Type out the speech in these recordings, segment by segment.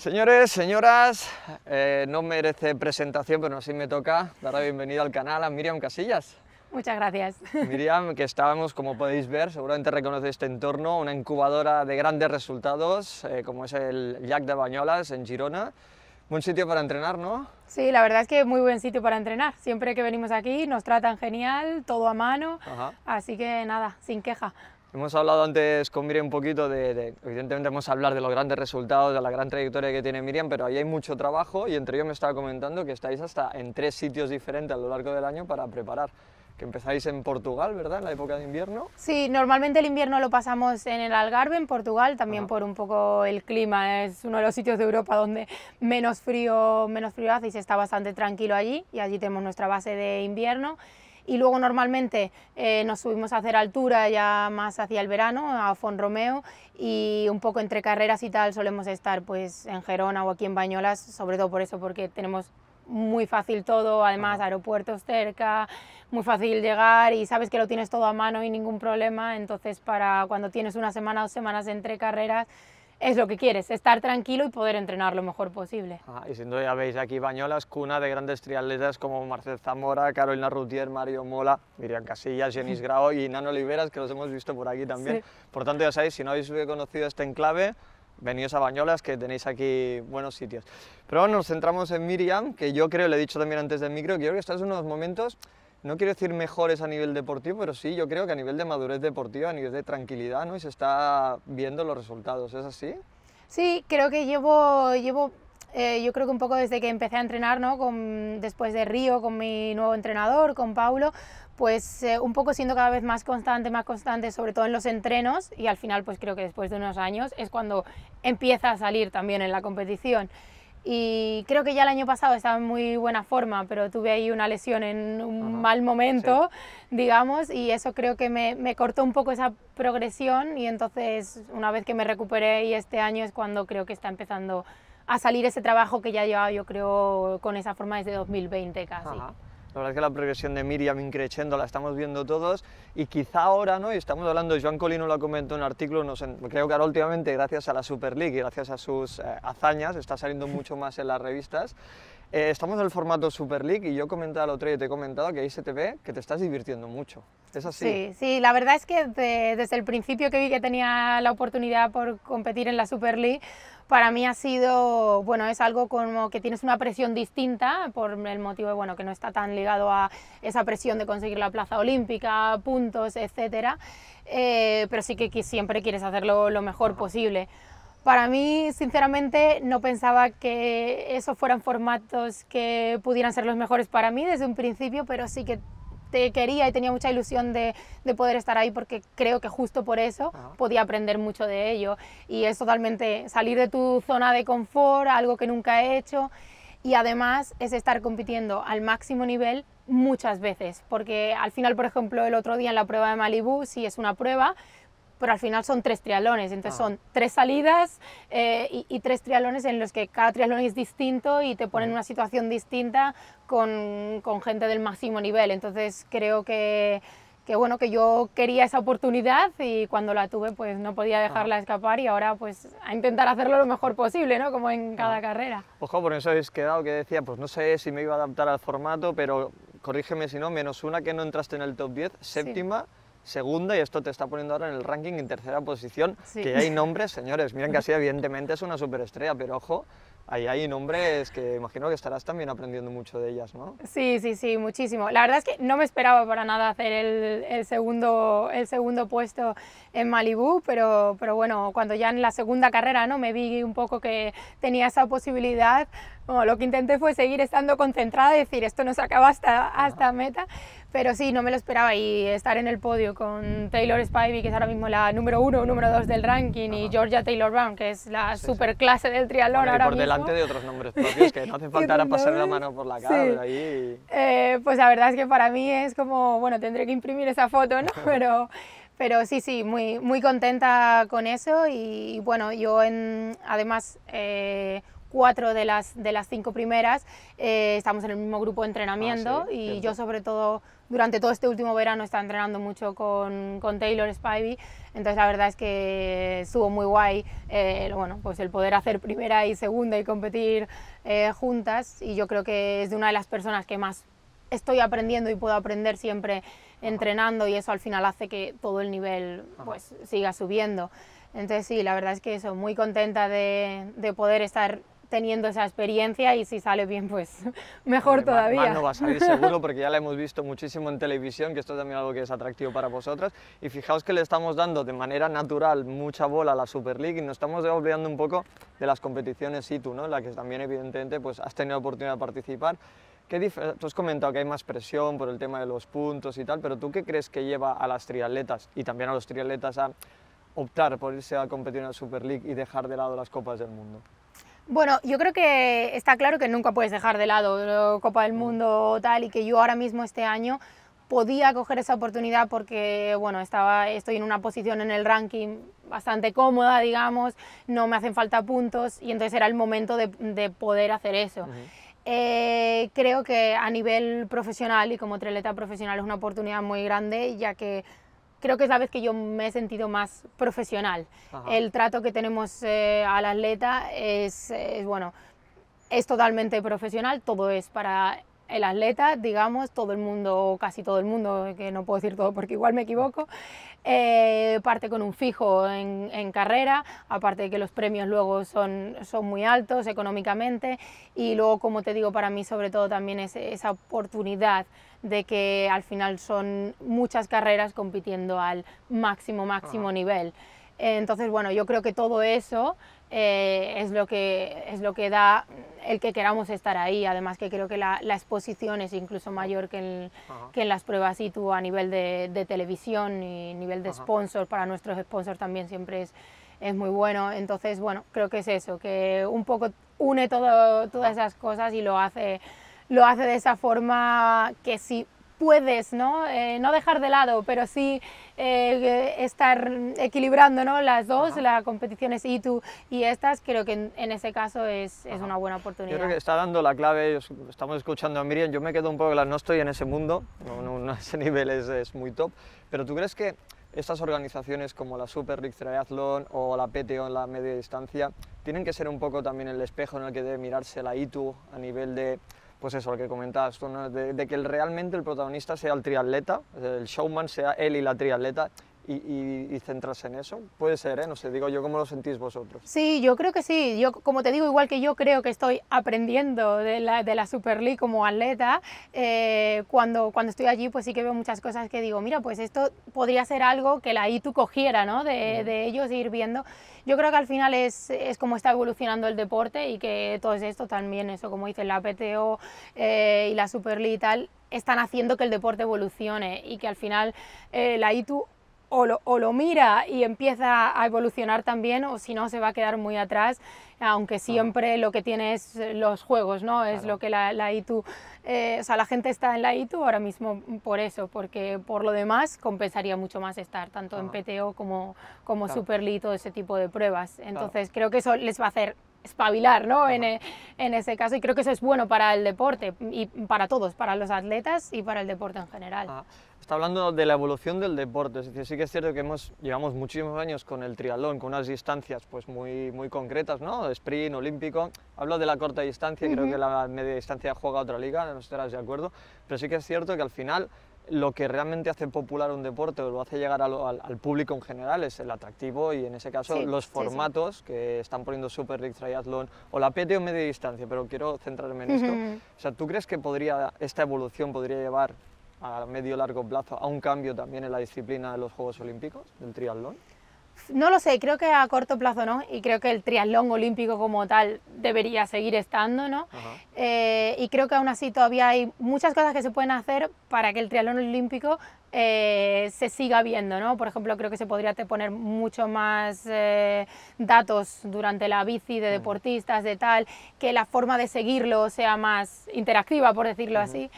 Señores, señoras, eh, no merece presentación, pero así me toca dar la bienvenida al canal a Miriam Casillas. Muchas gracias. Miriam, que estábamos, como podéis ver, seguramente reconoce este entorno, una incubadora de grandes resultados, eh, como es el Jack de Bañolas en Girona. Buen sitio para entrenar, ¿no? Sí, la verdad es que muy buen sitio para entrenar. Siempre que venimos aquí nos tratan genial, todo a mano, así que nada, sin queja. Hemos hablado antes con Miriam un poquito de, evidentemente hemos hablar de los grandes resultados, de la gran trayectoria que tiene Miriam, pero ahí hay mucho trabajo y entre ellos me estaba comentando que estáis hasta en tres sitios diferentes a lo largo del año para preparar. Que empezáis en Portugal, ¿verdad? En la época de invierno. Sí, normalmente el invierno lo pasamos en el Algarve, en Portugal, también por un poco el clima. Es uno de los sitios de Europa donde menos frío, menos frío hace y se está bastante tranquilo allí. Y allí tenemos nuestra base de invierno y luego normalmente eh, nos subimos a hacer altura ya más hacia el verano a Fonromeo y un poco entre carreras y tal solemos estar pues en Gerona o aquí en Bañolas, sobre todo por eso porque tenemos muy fácil todo, además aeropuertos cerca, muy fácil llegar y sabes que lo tienes todo a mano y ningún problema, entonces para cuando tienes una semana o dos semanas entre carreras es lo que quieres, estar tranquilo y poder entrenar lo mejor posible. y si no, ya veis, aquí Bañolas, cuna de grandes triatletas como Marcel Zamora, Carolina Routier, Mario Mola, Miriam Casillas, Jenis Grau y Nano Oliveras, que los hemos visto por aquí también. Por tanto, ya sabéis, si no habéis conocido este enclave, veníos a Bañolas, que tenéis aquí buenos sitios. Pero nos centramos en Miriam, que yo creo, le he dicho también antes del micro, que creo que estás en unos momentos no quiero decir mejores a nivel deportivo, pero sí, yo creo que a nivel de madurez deportiva, a nivel de tranquilidad, ¿no? Y se está viendo los resultados, ¿es así? Sí, creo que llevo, llevo eh, yo creo que un poco desde que empecé a entrenar, después de Río, con mi nuevo entrenador, con Paulo, pues eh, un poco siendo cada vez más constante, más constante, sobre todo en los entrenos, y al final pues creo que después de unos años es cuando empieza a salir también en la competición y creo que ya el año pasado estaba en muy buena forma, pero tuve ahí una lesión en un mal momento, digamos, y eso creo que me, cortó un poco esa progresión y entonces una vez que me recuperé y este año es cuando creo que está empezando a salir ese trabajo que ya llevaba yo creo con esa forma desde 2020 casi. La verdad es que la progresión de Miriam increciendo la estamos viendo todos y quizá ahora, ¿no? Y estamos hablando, Joan Colino lo comentó en un artículo, creo que ahora últimamente gracias a la Super League y gracias a sus eh, hazañas está saliendo mucho más en las revistas. Eh, estamos en el formato Super League y yo comentaba el otro día, te he comentado que ahí se te ve que te estás divirtiendo mucho. ¿Es así? Sí, la verdad es que desde el principio que vi que tenía la oportunidad por competir en la Super League, para mí ha sido, bueno, es algo como que tienes una presión distinta por el motivo, bueno, que no está tan ligado a esa presión de conseguir la plaza olímpica, puntos, etcétera, eh, pero sí que siempre quieres hacerlo lo mejor posible. Para mí, sinceramente, no pensaba que esos fueran formatos que pudieran ser los mejores para mí desde un principio, pero sí que te quería y tenía mucha ilusión de, poder estar ahí porque creo que justo por eso podía aprender mucho de ello. Y es totalmente salir de tu zona de confort, algo que nunca he hecho. Y además es estar compitiendo al máximo nivel muchas veces, porque al final, por ejemplo, el otro día en la prueba de Malibu, sí es una prueba, pero al final son tres trialones, entonces ah. son tres salidas eh, y, tres trialones en los que cada trialón es distinto y te ponen una situación distinta con, gente del máximo nivel, entonces creo que bueno, que yo quería esa oportunidad y cuando la tuve pues no podía ah. dejarla escapar y ahora pues a intentar hacerlo lo mejor posible, ¿no? Como en cada ah. carrera. Ojo, por eso habéis quedado que decía, pues no sé si me iba a adaptar al formato, pero corrígeme si no, menos una que no entraste en el top 10, séptima segunda y esto te está poniendo ahora en el ranking en tercera posición, que hay nombres, señores, miren que así evidentemente es una superestrella, pero ojo, ahí hay nombres que imagino que estarás también aprendiendo mucho de ellas, ¿no? Sí, sí, sí, muchísimo. La verdad es que no me esperaba para nada hacer el, segundo, el segundo puesto en Malibú, pero, pero bueno, cuando ya en la segunda carrera ¿no? me vi un poco que tenía esa posibilidad, lo que intenté fue seguir estando concentrada y decir, esto no se acaba hasta, hasta meta. Pero sí, no me lo esperaba y estar en el podio con Taylor Spivey, que es ahora mismo la número uno, o número dos del ranking, y Georgia Taylor Brown, que es la super clase del triatlón ahora por delante de otros nombres propios que no hace falta pasar la mano por la cara. ahí. Eh, pues la verdad es que para mí es como, bueno, tendré que imprimir esa foto, ¿no? Pero, pero sí, sí, muy, muy contenta con eso y, bueno, yo en, además... Eh, cuatro de las, de las cinco primeras eh, estamos en el mismo grupo de entrenamiento ah, y yo sobre todo durante todo este último verano he estado entrenando mucho con, con Taylor Spivey, entonces la verdad es que estuvo muy guay eh, bueno, pues el poder hacer primera y segunda y competir eh, juntas y yo creo que es de una de las personas que más estoy aprendiendo y puedo aprender siempre entrenando y eso al final hace que todo el nivel pues siga subiendo. Entonces sí, la verdad es que eso, muy contenta de, de poder estar teniendo esa experiencia y si sale bien, pues mejor todavía. no va a salir seguro porque ya la hemos visto muchísimo en televisión, que esto es también algo que es atractivo para vosotras. Y fijaos que le estamos dando de manera natural mucha bola a la Super League y nos estamos olvidando un poco de las competiciones y ¿no? la que también evidentemente pues, has tenido oportunidad de participar. ¿Qué tú has comentado que hay más presión por el tema de los puntos y tal, pero ¿tú qué crees que lleva a las triatletas y también a los triatletas a optar por irse a competir en la Super League y dejar de lado las Copas del Mundo? Bueno, yo creo que está claro que nunca puedes dejar de lado la Copa del mm. Mundo tal y que yo ahora mismo este año podía coger esa oportunidad porque bueno, estaba, estoy en una posición en el ranking bastante cómoda, digamos, no me hacen falta puntos y entonces era el momento de, poder hacer eso. Eh, creo que a nivel profesional y como trileta profesional es una oportunidad muy grande ya que creo que es la vez que yo me he sentido más profesional. El trato que tenemos eh, al atleta es, bueno, es totalmente profesional, todo es para el atleta, digamos, todo el mundo, casi todo el mundo, que no puedo decir todo porque igual me equivoco, eh, parte con un fijo en, carrera, aparte de que los premios luego son, son muy altos económicamente y luego, como te digo, para mí sobre todo también es esa oportunidad de que al final son muchas carreras compitiendo al máximo, máximo nivel. Entonces, bueno, yo creo que todo eso eh, es, lo que, es lo que da el que queramos estar ahí. Además que creo que la, exposición es incluso mayor que, en las pruebas situ a nivel de, televisión y nivel de sponsor. Para nuestros sponsors también siempre es, es muy bueno. Entonces, bueno, creo que es eso, que un poco une todo, todas esas cosas y lo hace, lo hace de esa forma que sí puedes, ¿no? Eh, no dejar de lado, pero sí eh, estar equilibrando, ¿no? Las dos, las competiciones y y estas, creo que en, ese caso es, es, una buena oportunidad. Yo creo que está dando la clave, estamos escuchando a Miriam, yo me quedo un poco, no estoy en ese mundo, no, no, ese nivel es, muy top, pero ¿tú crees que estas organizaciones como la Super League Triathlon o la PTO en la media distancia tienen que ser un poco también el espejo en el que debe mirarse la ITU a nivel de pues eso, lo que comentabas tú, de, de, que realmente el protagonista sea el triatleta, el showman sea él y la triatleta, y, centrarse en eso. Puede ser, ¿eh? No sé, digo yo cómo lo sentís vosotros. Sí, yo creo que sí. Yo, como te digo, igual que yo creo que estoy aprendiendo de la, de la Super League como atleta, eh, cuando, cuando estoy allí pues sí que veo muchas cosas que digo, mira, pues esto podría ser algo que la ITU cogiera, ¿no? De, ellos e ir viendo. Yo creo que al final es, es como está evolucionando el deporte y que todo esto también, eso como dice la PTO eh, y la Super League y tal, están haciendo que el deporte evolucione y que al final eh, la ITU o lo, mira y empieza a evolucionar también o si no se va a quedar muy atrás, aunque siempre lo que tiene es eh, los juegos, ¿no? Es lo que la, ITU, eh, o sea, la gente está en la ITU ahora mismo por eso, porque por lo demás compensaría mucho más estar tanto en PTO como, como claro. y ese tipo de pruebas. Entonces creo que eso les va a hacer espabilar ¿no? E, en, ese caso y creo que eso es bueno para el deporte y para todos, para los atletas y para el deporte en general. Ah, está hablando de la evolución del deporte. Es decir, sí que es cierto que hemos, llevamos muchísimos años con el triatlón, con unas distancias pues muy, muy concretas, ¿no? Sprint, olímpico. Hablo de la corta distancia, y creo que la media distancia juega otra liga, no estarás de acuerdo. Pero sí que es cierto que al final lo que realmente hace popular un deporte o lo hace llegar al, al, público en general es el atractivo y en ese caso los formatos que están poniendo Super League Triathlon o la PT o media distancia, pero quiero centrarme en esto. O sea, ¿tú crees que podría, esta evolución podría llevar a medio largo plazo a un cambio también en la disciplina de los Juegos Olímpicos, del triatlón? No lo sé, creo que a corto plazo no, y creo que el triatlón olímpico como tal debería seguir estando, ¿no? Eh, y creo que aún así todavía hay muchas cosas que se pueden hacer para que el triatlón olímpico eh, se siga viendo, ¿no? Por ejemplo, creo que se podría poner mucho más eh, datos durante la bici de deportistas, de tal, que la forma de seguirlo sea más interactiva, por decirlo así.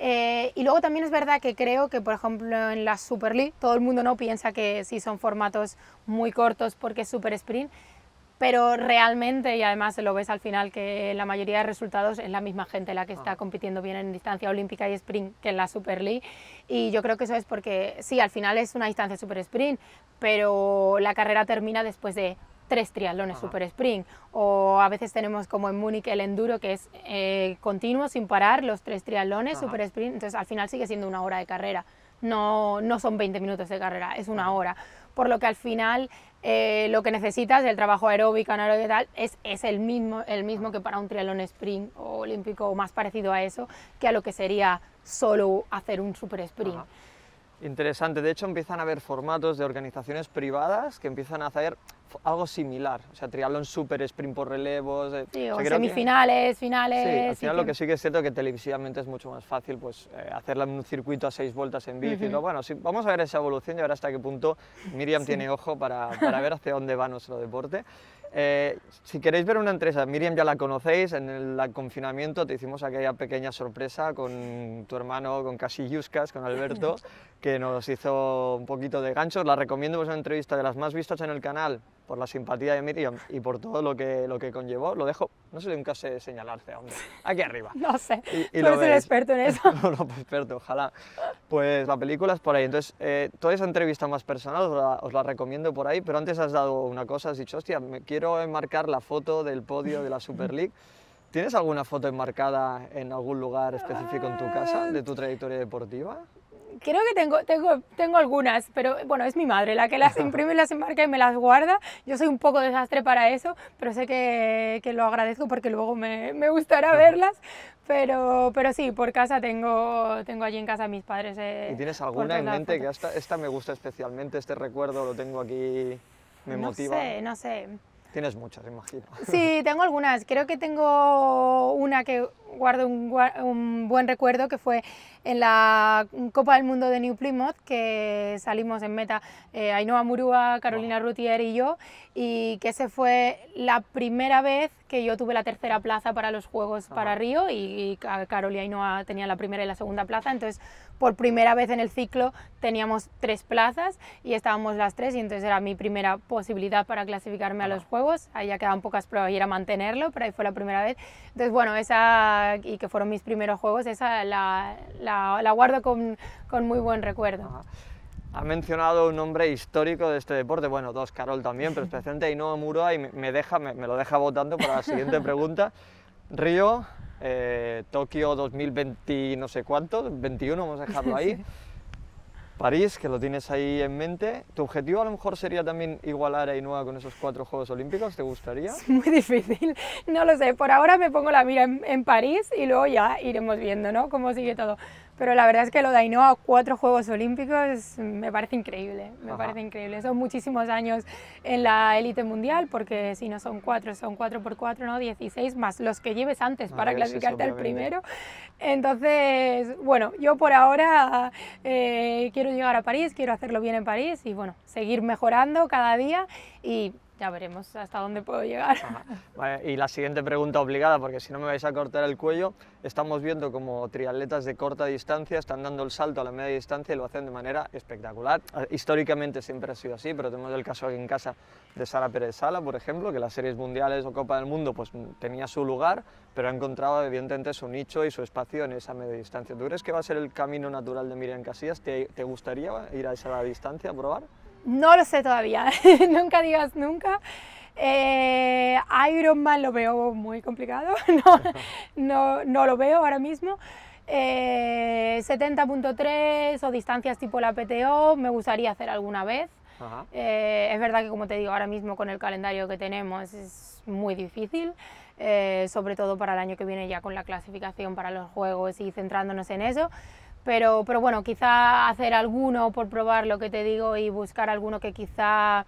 Eh, y luego también es verdad que creo que, por ejemplo, en la Super League, todo el mundo no piensa que sí son formatos muy cortos porque es Super Sprint, pero realmente, y además lo ves al final, que la mayoría de resultados es la misma gente la que está ah. compitiendo bien en distancia olímpica y sprint que en la Super League. Y yo creo que eso es porque, sí, al final es una distancia Super Sprint, pero la carrera termina después de tres triatlones super sprint. O a veces tenemos como en Múnich el enduro que es eh, continuo, sin parar, los tres triatlones, super sprint. Entonces al final sigue siendo una hora de carrera. No, no son 20 minutos de carrera, es una hora. Por lo que al final eh, lo que necesitas del trabajo aeróbico, anaeróbico y tal, es, el, mismo, el mismo que para un triatlón sprint o olímpico o más parecido a eso que a lo que sería solo hacer un super sprint. Interesante, de hecho empiezan a haber formatos de organizaciones privadas que empiezan a hacer algo similar, o sea, triatlón super, sprint por relevos, eh, sí, o semifinales, finales. Sí, al final lo que sí que es cierto que televisivamente es mucho más fácil pues eh, hacerla en un circuito a seis vueltas en bici, bueno, sí, vamos a ver esa evolución y a ver hasta qué punto Miriam tiene ojo para, para ver hacia dónde va nuestro deporte. Eh, si queréis ver una empresa, Miriam ya la conocéis, en el confinamiento te hicimos aquella pequeña sorpresa con tu hermano, con yuskas, con Alberto, que nos hizo un poquito de ganchos. La recomiendo, es una entrevista de las más vistas en el canal, por la simpatía de Miriam y por todo lo que, lo que conllevó, lo dejo, no sé nunca sé señalarse a aquí arriba. No sé, tú eres experto en eso. no, no, pues, experto, ojalá. Pues la película es por ahí, entonces eh, toda esa entrevista más personal os la, os la, recomiendo por ahí, pero antes has dado una cosa, has dicho, hostia, me quiero enmarcar la foto del podio de la Super League. ¿Tienes alguna foto enmarcada en algún lugar específico en tu casa de tu trayectoria deportiva? creo que tengo, tengo, tengo algunas, pero bueno, es mi madre la que las imprime, las embarca y me las guarda. Yo soy un poco desastre para eso, pero sé que, que lo agradezco porque luego me, me gustará verlas. Pero, pero sí, por casa tengo, tengo allí en casa mis padres. Eh, ¿Y tienes alguna en mente que esta, esta me gusta especialmente, este recuerdo lo tengo aquí, me motiva? No sé, no sé. Tienes muchas, imagino. Sí, tengo algunas. Creo que tengo una que guardo un, buen recuerdo que fue en la Copa del Mundo de New Plymouth, que salimos en meta eh, Ainhoa Murúa, Carolina wow. Rutier y yo, y que se fue la primera vez que yo tuve la tercera plaza para los Juegos para Río y, Carolina y Ainhoa tenían la primera y la segunda plaza, entonces por primera vez en el ciclo teníamos tres plazas y estábamos las tres y entonces era mi primera posibilidad para clasificarme a los Juegos, ahí ya quedaban pocas pruebas y era mantenerlo, pero ahí fue la primera vez. Entonces bueno, esa y que fueron mis primeros juegos, esa la, la, guardo con, con, muy buen recuerdo. Ha mencionado un nombre histórico de este deporte, bueno, dos Carol también, pero especialmente Ainhoa Muroa, y me, deja, me, me, lo deja votando para la siguiente pregunta. Río, eh, Tokio 2020 no sé cuánto, 21 vamos a ahí. París, que lo tienes ahí en mente. ¿Tu objetivo a lo mejor sería también igualar a Inua con esos cuatro Juegos Olímpicos? ¿Te gustaría? Es muy difícil, no lo sé. Por ahora me pongo la mira en, en París y luego ya iremos viendo ¿no? cómo sigue todo. Pero la verdad es que lo de Ainhoa, cuatro Juegos Olímpicos, me parece increíble, me parece increíble. Son muchísimos años en la élite mundial, porque si no son cuatro, son cuatro por cuatro, ¿no? 16 más los que lleves antes para clasificarte al primero. Entonces, bueno, yo por ahora eh, quiero llegar a París, quiero hacerlo bien en París y, bueno, seguir mejorando cada día y ya veremos hasta dónde puedo llegar. y la siguiente pregunta obligada, porque si no me vais a cortar el cuello, estamos viendo como triatletas de corta distancia están dando el salto a la media distancia y lo hacen de manera espectacular. Ah, históricamente siempre ha sido así, pero tenemos el caso aquí en casa de Sara Pérez Sala, por ejemplo, que las series mundiales o Copa del Mundo pues tenía su lugar, pero ha encontrado evidentemente su nicho y su espacio en esa media distancia. ¿Tú crees que va a ser el camino natural de Miriam Casillas? ¿Te, te gustaría ir a esa distancia a probar? No lo sé todavía, nunca digas nunca. Eh, Ironman lo veo muy complicado, no, no, lo veo ahora mismo. 70.3 eh, o distancias tipo la PTO me gustaría hacer alguna vez. Eh, es verdad que como te digo, ahora mismo con el calendario que tenemos es muy difícil, sobre todo para el año que viene ya con la clasificación para los juegos y centrándonos en eso. Pero, pero bueno, quizá hacer alguno por probar lo que te digo y buscar alguno que quizá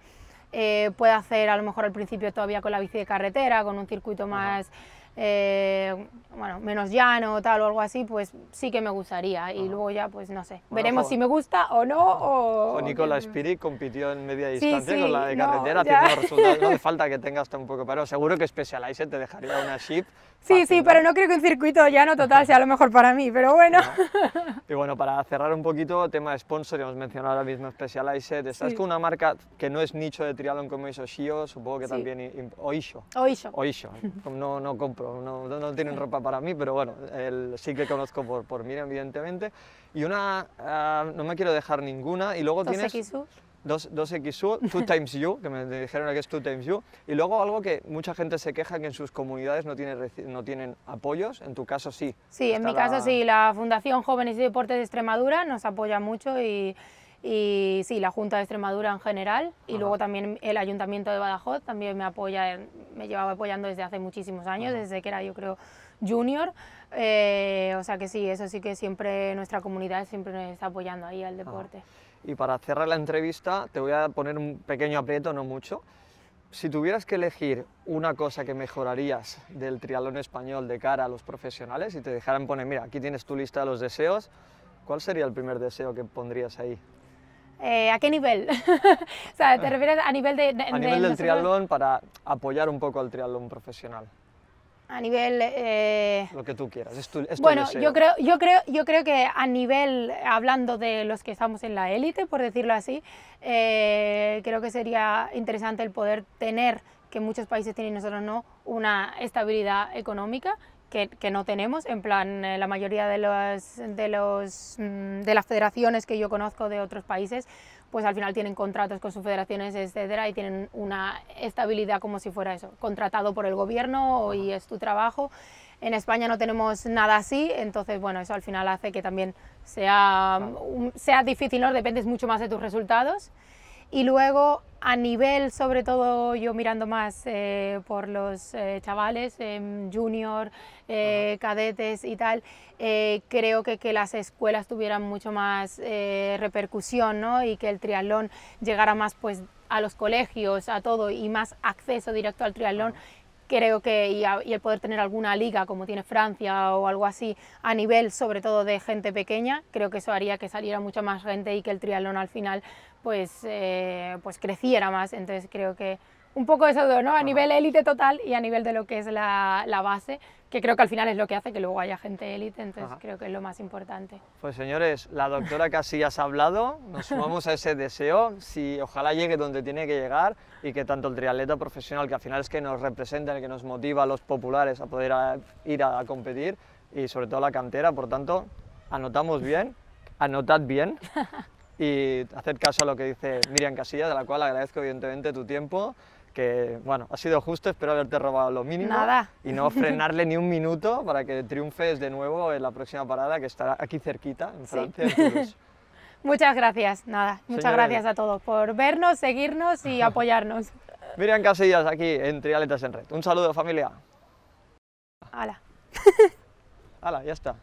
eh, pueda hacer a lo mejor al principio todavía con la bici de carretera, con un circuito más... Eh, bueno, menos llano o tal o algo así, pues sí que me gustaría. Y luego ya, pues no sé, veremos si me gusta o no. O, Nicola Nicolás compitió en media distancia con la de carretera, tiene no hace falta que tengas poco, pero Seguro que Specialized te dejaría una ship. Sí, sí, pero no creo que un circuito llano total sea lo mejor para mí, pero bueno. Y bueno, para cerrar un poquito, tema de sponsor, hemos mencionado ahora mismo Specialized. Estás que una marca que no es nicho de triatlón como hizo Shio, supongo que también... Oisho Oisho, ¿eh? No, no no, tienen ropa para mí, pero bueno, el, sí que conozco por, por evidentemente. Y una, ah, no me quiero dejar ninguna, y luego tienes... XU? dos xu two times you, que me dijeron que es two times you, y luego algo que mucha gente se queja que en sus comunidades no, tiene, no tienen apoyos, en tu caso sí. Sí, en mi caso sí, la Fundación Jóvenes y Deportes de Extremadura nos apoya mucho y, y sí, la Junta de Extremadura en general y luego también el Ayuntamiento de Badajoz también me apoya, me llevaba apoyando desde hace muchísimos años, desde que era yo creo junior, eh, o sea que sí, eso sí que siempre nuestra comunidad siempre nos está apoyando ahí al deporte. Y para cerrar la entrevista te voy a poner un pequeño aprieto, no mucho. Si tuvieras que elegir una cosa que mejorarías del triatlón español de cara a los profesionales y te dejaran poner, mira, aquí tienes tu lista de los deseos, ¿cuál sería el primer deseo que pondrías ahí? Eh, ¿A qué nivel? ¿te eh, refieres a nivel de, a nivel del triatlón para apoyar un poco al triatlón profesional. A nivel eh, lo que tú quieras. Es tu, bueno, yo creo, yo creo, yo creo que a nivel hablando de los que estamos en la élite, por decirlo así, creo que sería interesante el poder tener que muchos países tienen y nosotros no, una estabilidad económica que, no tenemos, en plan eh, la mayoría de, de, los, mm, de las federaciones que yo conozco de otros países, pues al final tienen contratos con sus federaciones, etcétera, y tienen una estabilidad como si fuera eso, contratado por el gobierno y es tu trabajo. En España no tenemos nada así, entonces bueno, eso al final hace que también sea, sea difícil, Dependes mucho más de tus resultados. Y luego a nivel, sobre todo yo mirando más eh, por los eh, chavales, en eh, junior, cadetes y tal, creo que, que, las escuelas tuvieran mucho más repercusión ¿no? y que el triatlón llegara más pues, a los colegios, a todo y más acceso directo al triatlón. Creo que y, el poder tener alguna liga como tiene Francia o algo así a nivel sobre todo de gente pequeña, creo que eso haría que saliera mucha más gente y que el triatlón al final pues, eh, pues creciera más. Entonces creo que un poco de eso, ¿no? A nivel élite total y a nivel de lo que es la, base, que creo que al final es lo que hace que luego haya gente élite, entonces creo que es lo más importante. Pues señores, la doctora Casillas ha hablado, nos sumamos a ese deseo, si ojalá llegue donde tiene que llegar y que tanto el triatleta profesional, que al final es que nos representa, el que nos motiva a los populares a poder ah, ir a, a competir y sobre todo la cantera, por tanto, anotamos bien, anotad bien. y hacer caso a lo que dice Miriam Casillas, de la cual agradezco evidentemente tu tiempo, que bueno, ha sido justo, espero haberte robado lo mínimo y no frenarle ni un minuto para que triunfes de nuevo en la próxima parada que estará aquí cerquita, en Francia. muchas gracias, nada, muchas gracias a todos por vernos, seguirnos y apoyarnos. Miriam Casillas aquí en Trialetas en Red. Un saludo familia. Hala. Hala, ya está.